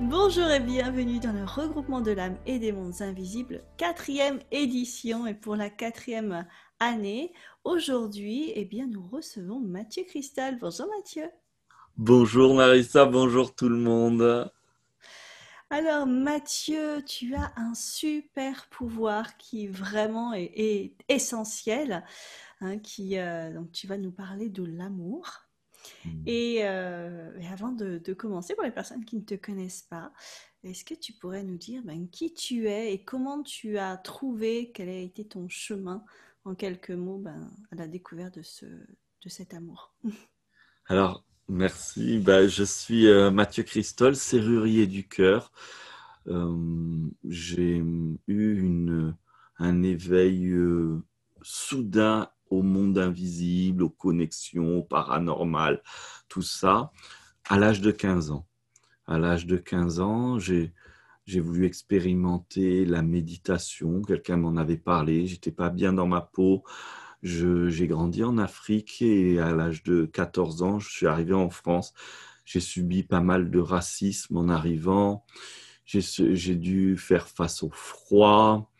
Bonjour et bienvenue dans le regroupement de l'âme et des mondes invisibles, quatrième édition et pour la quatrième année. Aujourd'hui, eh bien, nous recevons Mathieu Cristal. Bonjour Mathieu. Bonjour Marissa, bonjour tout le monde. Alors Mathieu, tu as un super pouvoir qui vraiment est, essentiel, hein, qui euh, donc tu vas nous parler de l'amour. Hmm. Et, euh, avant de, commencer, pour les personnes qui ne te connaissent pas, est-ce que tu pourrais nous dire ben, qui tu es et comment tu as trouvé, quel a été ton chemin, en quelques mots, ben, à la découverte de, ce, de cet amour Alors, merci. Bah, je suis euh, Mathieu Christol, serrurier du cœur. J'ai eu une, un éveil euh, soudain au monde invisible, aux connexions, au paranormal, tout ça, à l'âge de 15 ans. À l'âge de 15 ans, j'ai, voulu expérimenter la méditation. Quelqu'un m'en avait parlé, j'étais pas bien dans ma peau. j'ai grandi en Afrique et à l'âge de 14 ans, je suis arrivé en France. J'ai subi pas mal de racisme en arrivant. j'ai dû faire face au froid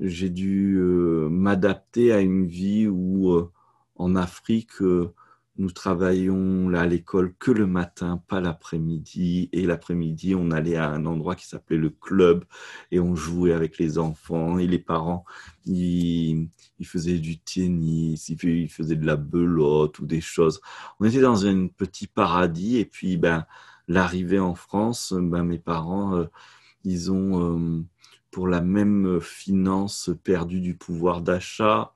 j'ai dû euh, m'adapter à une vie où euh, en Afrique, euh, nous travaillions là à l'école que le matin, pas l'après-midi. Et l'après-midi, on allait à un endroit qui s'appelait le club et on jouait avec les enfants et les parents. Ils, ils faisaient du tennis, ils, faisaient de la belote ou des choses. On était dans un petit paradis et puis ben, l'arrivée en France, ben, mes parents, ils ont pour la même finance perdue du pouvoir d'achat,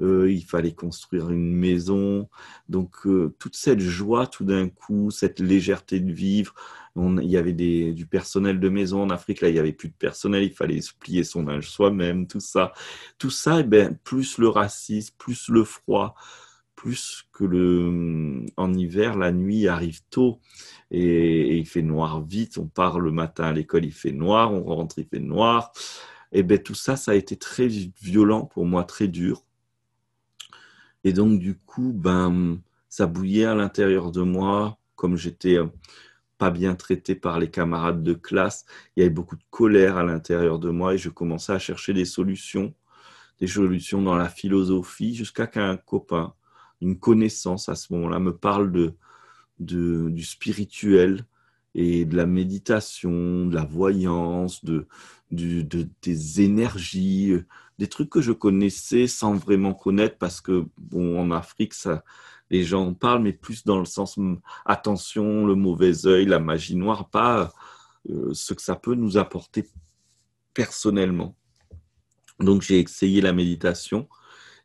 euh, il fallait construire une maison. Donc euh, toute cette joie tout d'un coup, cette légèreté de vivre, il y avait du personnel de maison en Afrique, là il n'y avait plus de personnel, il fallait plier son linge soi-même, tout ça. Tout ça, et eh bien, plus le racisme, plus le froid, plus que le, en hiver, la nuit arrive tôt et, il fait noir vite. On part le matin à l'école, il fait noir, on rentre, il fait noir. Et bien tout ça, ça a été très violent pour moi, très dur. Et donc du coup, ben, ça bouillait à l'intérieur de moi, comme j'étais euh, pas bien traité par les camarades de classe. Il y avait beaucoup de colère à l'intérieur de moi et je commençais à chercher des solutions, des solutions dans la philosophie, jusqu'à qu'un copain une connaissance à ce moment-là, me parle de, du spirituel et de la méditation, de la voyance, de, des énergies, euh, des trucs que je connaissais sans vraiment connaître parce que bon, en Afrique, ça, les gens en parlent, mais plus dans le sens hum, attention, le mauvais œil, la magie noire, pas euh, ce que ça peut nous apporter personnellement. Donc j'ai essayé la méditation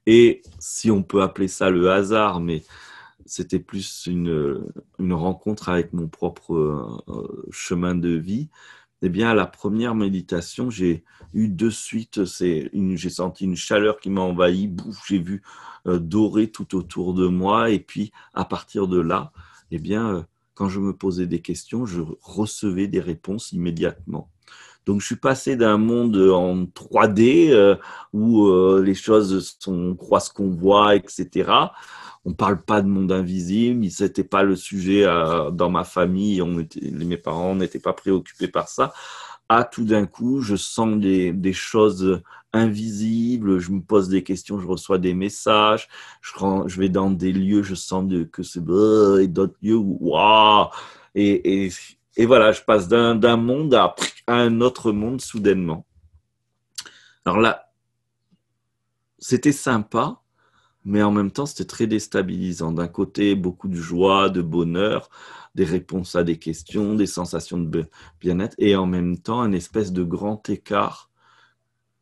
et si on peut appeler ça le hasard, mais c'était plus une, rencontre avec mon propre euh, chemin de vie, eh bien, à la première méditation, j'ai eu de suite, j'ai senti une chaleur qui m'a envahi, j'ai vu euh, doré tout autour de moi, et puis à partir de là, eh bien, euh, quand je me posais des questions, je recevais des réponses immédiatement. Donc je suis passé d'un monde en 3D euh, où euh, les choses sont, on croit ce qu'on voit, etc. On parle pas de monde invisible, n'était pas le sujet euh, dans ma famille, mes parents n'étaient pas préoccupés par ça. À ah, tout d'un coup, je sens des, choses invisibles. je me pose des questions, je reçois des messages, je, je vais dans des lieux, je sens que c'est et d'autres lieux et, et, et voilà, je passe d'un monde à, un autre monde soudainement. Alors là, c'était sympa, mais en même temps, c'était très déstabilisant. D'un côté, beaucoup de joie, de bonheur, des réponses à des questions, des sensations de bien-être, et en même temps, un espèce de grand écart,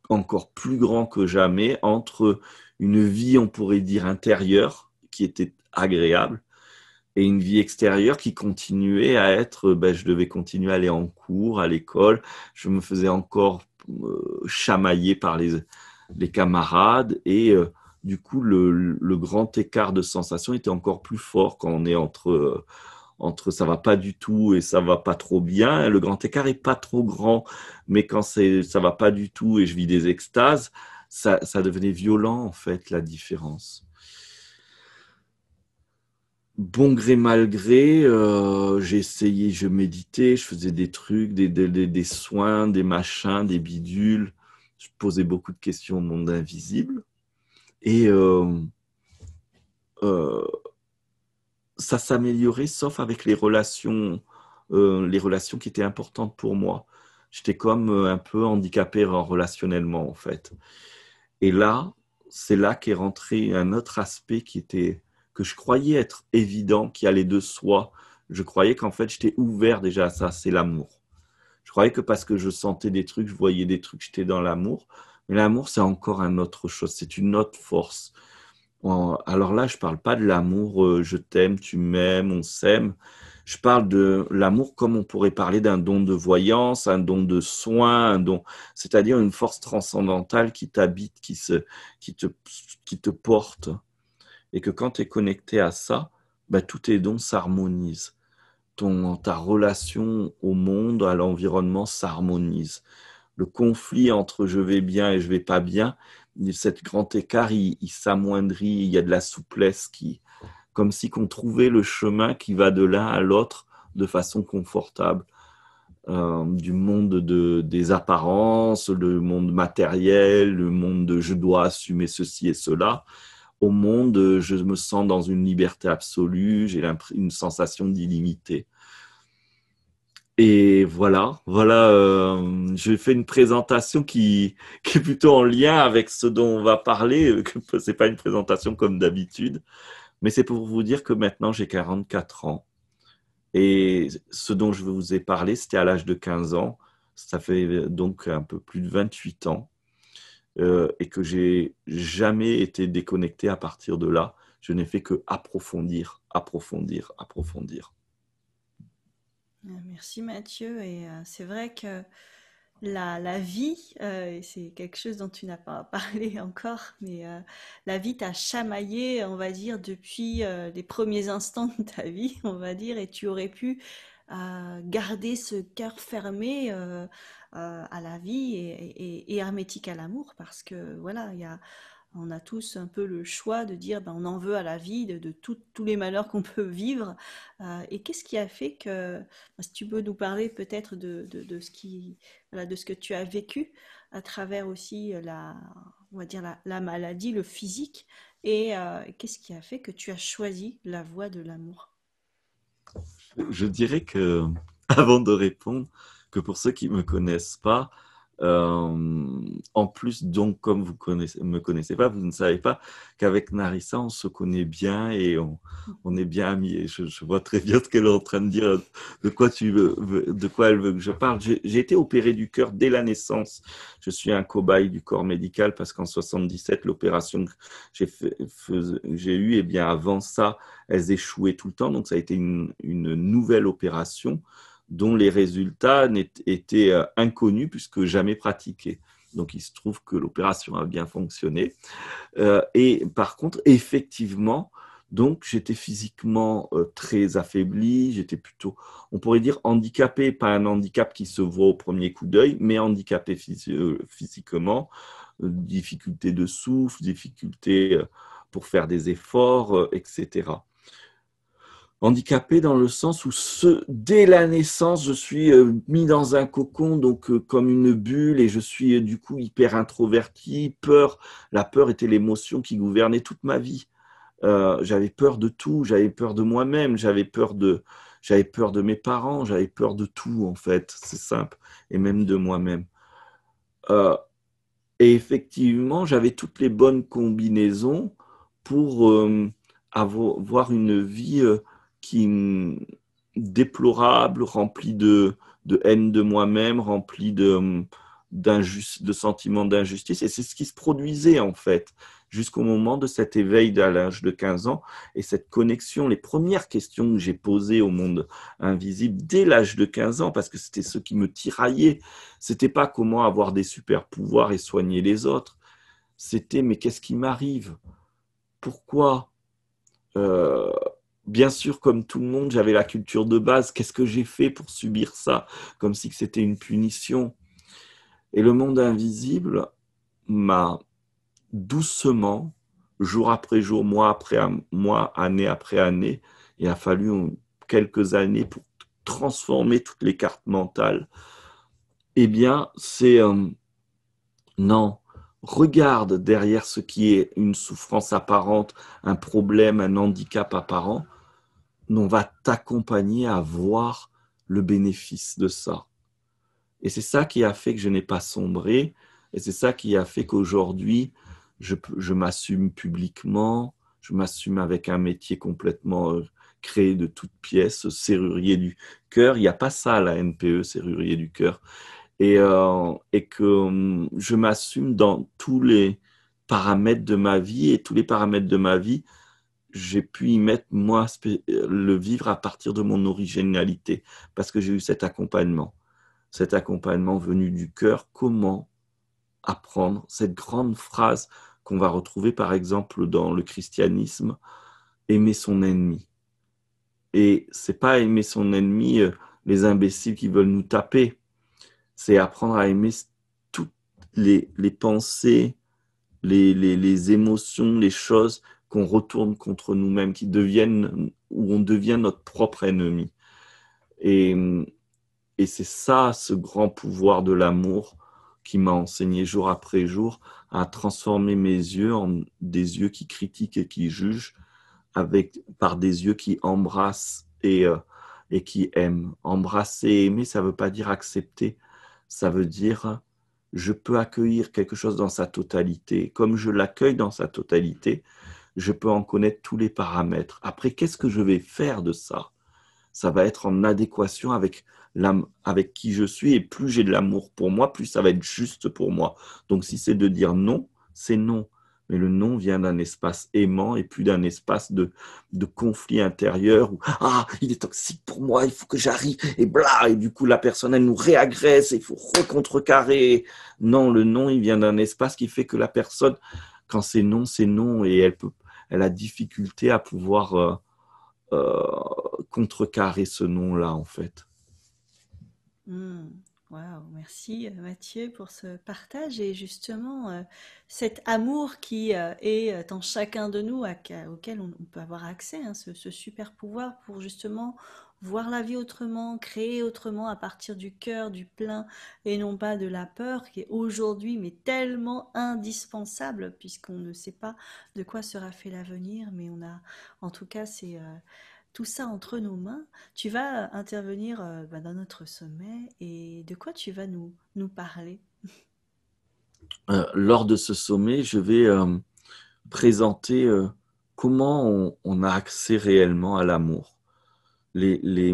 encore plus grand que jamais, entre une vie, on pourrait dire, intérieure, qui était agréable, et une vie extérieure qui continuait à être, ben, je devais continuer à aller en cours, à l'école, je me faisais encore euh, chamailler par les, les camarades et euh, du coup le, le, grand écart de sensation était encore plus fort quand on est entre... ça entre ça va pas du tout et ça va pas trop bien, le grand écart est pas trop grand, mais quand c'est ça va pas du tout et je vis des extases, ça, ça devenait violent en fait la différence bon gré mal gré, euh, j'ai essayé, je méditais, je faisais des trucs, des, soins, des machins, des bidules. Je posais beaucoup de questions au monde invisible. Et euh, euh, ça s'améliorait, sauf avec les relations, euh, les relations qui étaient importantes pour moi. J'étais comme un peu handicapé relationnellement, en fait. Et là, c'est là qu'est rentré un autre aspect qui était que je croyais être évident, qui allait de soi. Je croyais qu'en fait, j'étais ouvert déjà à ça, c'est l'amour. Je croyais que parce que je sentais des trucs, je voyais des trucs, j'étais dans l'amour. Mais l'amour, c'est encore une autre chose, c'est une autre force. Alors là, je ne parle pas de l'amour, euh, je t'aime, tu m'aimes, on s'aime. Je parle de l'amour comme on pourrait parler d'un don de voyance, un don de soin, un don, c'est-à-dire une force transcendantale qui t'habite, qui, te, qui te porte et que quand tu es connecté à ça, bah, tous tes dons s'harmonisent. Ton, ta relation au monde, à l'environnement s'harmonise. Le conflit entre je vais bien et je vais pas bien, cet grand écart, il, s'amoindrit, il y a de la souplesse qui, comme si qu'on trouvait le chemin qui va de l'un à l'autre de façon confortable. Euh, du monde de, des apparences, le monde matériel, le monde de je dois assumer ceci et cela, au monde, euh, je me sens dans une liberté absolue, j'ai une sensation d'illimité. Et voilà, voilà, euh, je fais une présentation qui, est plutôt en lien avec ce dont on va parler, Ce euh, c'est pas une présentation comme d'habitude, mais c'est pour vous dire que maintenant j'ai 44 ans. Et ce dont je vous ai parlé, c'était à l'âge de 15 ans, ça fait donc un peu plus de 28 ans. Euh, et que j'ai jamais été déconnecté à partir de là. Je n'ai fait que approfondir, approfondir, approfondir. Ah, merci Mathieu. Et euh, c'est vrai que la, vie, euh, c'est quelque chose dont tu n'as pas parlé encore, mais la vie t'a chamaillé, on va dire, depuis les premiers instants de ta vie, on va dire, et tu aurais pu garder ce cœur fermé euh, euh, à la vie et, hermétique à l'amour, parce que voilà, a, on a tous un peu le choix de dire ben, on en veut à la vie, de, tous les malheurs qu'on peut vivre. Euh, et qu'est-ce qui a fait que, ben, si tu peux nous parler peut-être de, ce qui, de ce que tu as vécu à travers aussi la, dire la, maladie, le physique, et qu'est-ce qui a fait que tu as choisi la voie de l'amour je dirais que, avant de répondre, que pour ceux qui ne me connaissent pas, euh, en plus, donc, comme vous ne me connaissez pas, vous ne savez pas qu'avec Narissa, on se connaît bien et on, est bien amis. Et je, vois très bien ce qu'elle est en train de dire, de quoi, tu veux, de quoi elle veut que je parle. J'ai été opéré du cœur dès la naissance. Je suis un cobaye du corps médical parce qu'en 77, l'opération que j'ai eue, et eh bien avant ça, elles échouaient tout le temps. Donc, ça a été une, une nouvelle opération dont les résultats étaient euh, inconnus puisque jamais pratiqués. Donc il se trouve que l'opération a bien fonctionné. Euh, et par contre, effectivement, donc j'étais physiquement euh, très affaibli, j'étais plutôt, on pourrait dire handicapé, pas un handicap qui se voit au premier coup d'œil, mais handicapé physiquement, difficulté de souffle, difficulté pour faire des efforts, etc handicapé dans le sens où dès la naissance, je suis euh, mis dans un cocon, donc euh, comme une bulle, et je suis euh, du coup hyper introverti, peur. La peur était l'émotion qui gouvernait toute ma vie. j'avais peur de tout, j'avais peur de moi-même, j'avais peur de, j'avais peur de mes parents, j'avais peur de tout en fait, c'est simple, et même de moi-même. et effectivement, j'avais toutes les bonnes combinaisons pour avoir une vie qui déplorable, rempli de, de haine de moi-même, rempli de, de sentiments d'injustice. Et c'est ce qui se produisait en fait jusqu'au moment de cet éveil à l'âge de 15 ans et cette connexion, les premières questions que j'ai posées au monde invisible dès l'âge de 15 ans, parce que c'était ce qui me tiraillait, c'était pas comment avoir des super pouvoirs et soigner les autres, c'était mais qu'est-ce qui m'arrive Pourquoi euh, bien sûr, comme tout le monde, j'avais la culture de base. Qu'est-ce que j'ai fait pour subir ça Comme si c'était une punition. Et le monde invisible m'a doucement, jour après jour, mois après mois, année après année, il a fallu quelques années pour transformer toutes les cartes mentales. Eh bien, c'est euh, non. Regarde derrière ce qui est une souffrance apparente, un problème, un handicap apparent, on va t'accompagner à voir le bénéfice de ça. Et c'est ça qui a fait que je n'ai pas sombré, et c'est ça qui a fait qu'aujourd'hui, je, m'assume publiquement, je m'assume avec un métier complètement euh, créé de toutes pièces, serrurier du cœur. Il n'y a pas ça à la NPE, serrurier du cœur. Et, euh, et, que hum, je m'assume dans tous les paramètres de ma vie, et tous les paramètres de ma vie j'ai pu y mettre, moi, le vivre à partir de mon originalité, parce que j'ai eu cet accompagnement, cet accompagnement venu du cœur, comment apprendre cette grande phrase qu'on va retrouver, par exemple, dans le christianisme, aimer son ennemi. Et c'est pas aimer son ennemi, euh, les imbéciles qui veulent nous taper, c'est apprendre à aimer toutes les, pensées, les émotions, les choses qu'on retourne contre nous-mêmes, qui deviennent, où on devient notre propre ennemi. Et, c'est ça, ce grand pouvoir de l'amour qui m'a enseigné jour après jour à transformer mes yeux en des yeux qui critiquent et qui jugent, avec, par des yeux qui embrassent et, euh, et qui aiment. Embrasser et aimer, ça ne veut pas dire accepter, ça veut dire je peux accueillir quelque chose dans sa totalité. Comme je l'accueille dans sa totalité, je peux en connaître tous les paramètres. Après, qu'est-ce que je vais faire de ça Ça va être en adéquation avec, avec qui je suis, et plus j'ai de l'amour pour moi, plus ça va être juste pour moi. Donc si c'est de dire non, c'est non. Mais le non vient d'un espace aimant et plus d'un espace de, de, conflit intérieur où ah il est toxique pour moi, il faut que j'arrive et bla et du coup la personne elle nous réagresse et il faut recontrecarrer. Non, le non il vient d'un espace qui fait que la personne quand c'est non c'est non et elle peut elle la difficulté à pouvoir euh, euh, contrecarrer ce nom-là, en fait. Hmm. merci euh, Mathieu pour ce partage et justement cet amour qui est en chacun de nous, à, auquel on, peut avoir accès, hein, ce, super pouvoir pour justement voir la vie autrement, créer autrement à partir du cœur, du plein et non pas de la peur qui est aujourd'hui mais tellement indispensable puisqu'on ne sait pas de quoi sera fait l'avenir mais on a en tout cas c'est euh, tout ça entre nos mains, tu vas euh, intervenir euh, bah, dans notre sommet et de quoi tu vas nous, nous parler Lors de ce sommet, je vais présenter comment on, a accès réellement à l'amour les,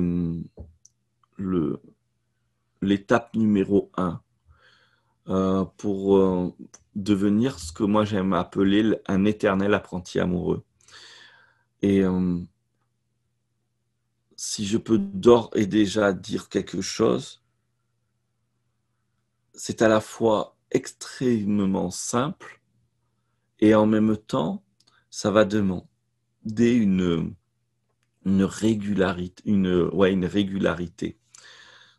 le, l'étape numéro un euh, pour euh, devenir ce que moi j'aime appeler un éternel apprenti amoureux. Et euh, si je peux d'ores et déjà dire quelque chose, c'est à la fois extrêmement simple et en même temps, ça va demander une, une régularité, une, ouais, régularité.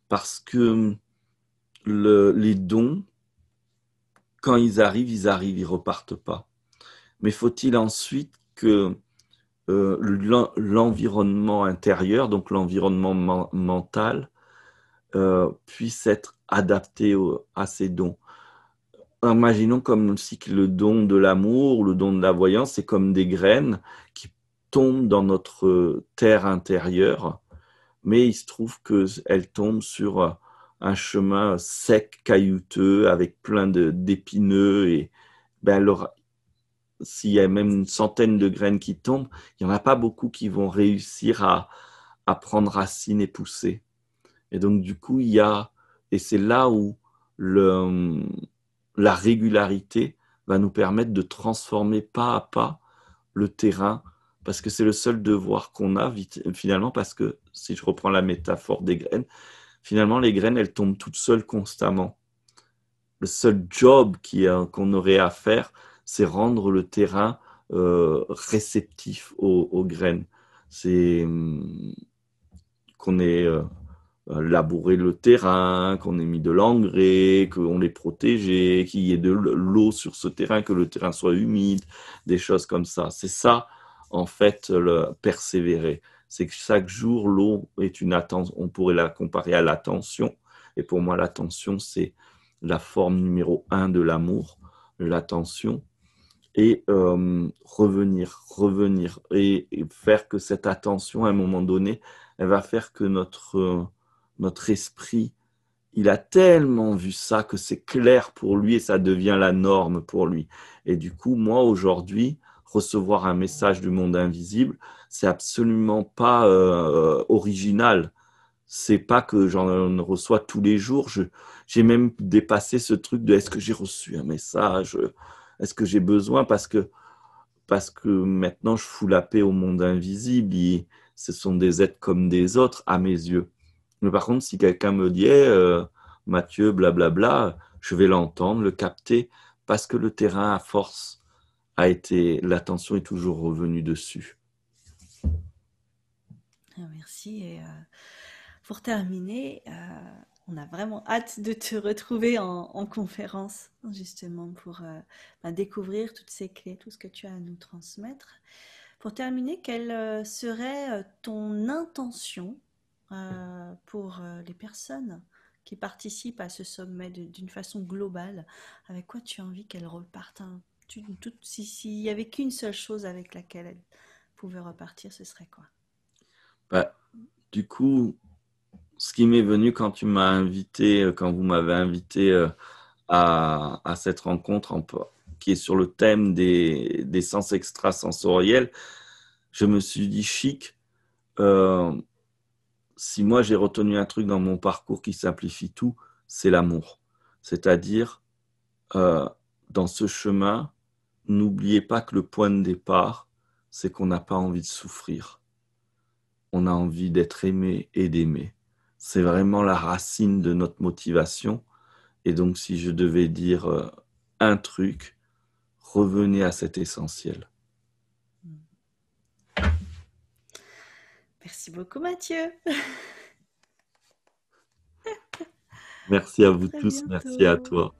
Parce que les dons, quand ils arrivent, ils arrivent, ils repartent pas. Mais faut-il ensuite que euh, l'environnement intérieur, donc l'environnement mental, euh, puisse être adapté à ces dons imaginons comme si le don de l'amour, le don de la voyance, c'est comme des graines qui tombe dans notre terre intérieure, mais il se trouve qu'elle tombe sur un chemin sec, caillouteux, avec plein d'épineux. Et ben alors, s'il y a même une centaine de graines qui tombent, il n'y en a pas beaucoup qui vont réussir à, à prendre racine et pousser. Et donc, du coup, il y a, et c'est là où le, la régularité va nous permettre de transformer pas à pas le terrain parce que c'est le seul devoir qu'on a finalement, parce que si je reprends la métaphore des graines, finalement les graines, elles tombent toutes seules constamment. Le seul job qu'on aurait à faire, c'est rendre le terrain euh, réceptif aux, graines. C'est hmm, qu'on ait euh, labouré le terrain, qu'on ait mis de l'engrais, qu'on l'ait protégé, qu'il y ait de l'eau sur ce terrain, que le terrain soit humide, des choses comme ça. C'est ça en fait euh, le persévérer. C'est que chaque jour, l'eau est une attention, on pourrait la comparer à l'attention. Et pour moi, l'attention, c'est la forme numéro un de l'amour, l'attention. Et euh, revenir, revenir, et, faire que cette attention, à un moment donné, elle va faire que notre, euh, notre esprit, il a tellement vu ça que c'est clair pour lui et ça devient la norme pour lui. Et du coup, moi, aujourd'hui, recevoir un message du monde invisible, c'est absolument pas euh, original. C'est pas que j'en reçois tous les jours. J'ai même dépassé ce truc de est-ce que j'ai reçu un message Est-ce que j'ai besoin Parce que, parce que maintenant, je fous la paix au monde invisible. Et ce sont des êtres comme des autres à mes yeux. Mais par contre, si quelqu'un me dit euh, Mathieu, blablabla, je vais l'entendre, le capter, parce que le terrain, a force a été, l'attention est toujours revenue dessus. Ah, merci. Et euh, pour terminer, euh, on a vraiment hâte de te retrouver en, conférence, justement, pour euh, bah, découvrir toutes ces clés, tout ce que tu as à nous transmettre. Pour terminer, quelle serait ton intention pour les personnes qui participent à ce sommet d'une façon globale Avec quoi tu as envie qu'elles repartent s'il si, y avait qu'une seule chose avec laquelle elle pouvait repartir, ce serait quoi bah, Du coup, ce qui m'est venu quand tu m'as invité, euh, quand vous m'avez invité euh, à, cette rencontre qui est sur le thème des, sens extrasensoriels, je me suis dit chic. Euh, si moi j'ai retenu un truc dans mon parcours qui simplifie tout, c'est l'amour. C'est-à-dire, dans ce chemin, n'oubliez pas que le point de départ, c'est qu'on n'a pas envie de souffrir. On a envie d'être aimé et d'aimer. C'est vraiment la racine de notre motivation. Et donc, si je devais dire euh, un truc, revenez à cet essentiel. Merci beaucoup, Mathieu. Merci à vous tous. Merci à toi.